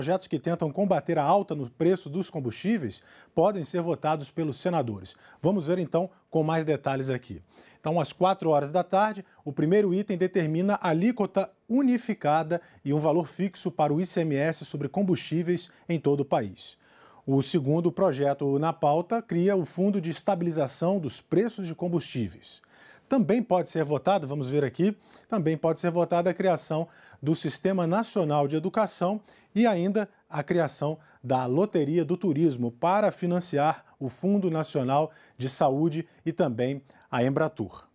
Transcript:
Projetos que tentam combater a alta no preço dos combustíveis podem ser votados pelos senadores. Vamos ver então com mais detalhes aqui. Então, às 4 horas da tarde, o primeiro item determina a alíquota unificada e um valor fixo para o ICMS sobre combustíveis em todo o país. O segundo projeto na pauta cria o Fundo de Estabilização dos Preços de Combustíveis. Também pode ser votada, vamos ver aqui, também pode ser votada a criação do Sistema Nacional de Educação e ainda a criação da Loteria do Turismo para financiar o Fundo Nacional de Saúde e também a Embratur.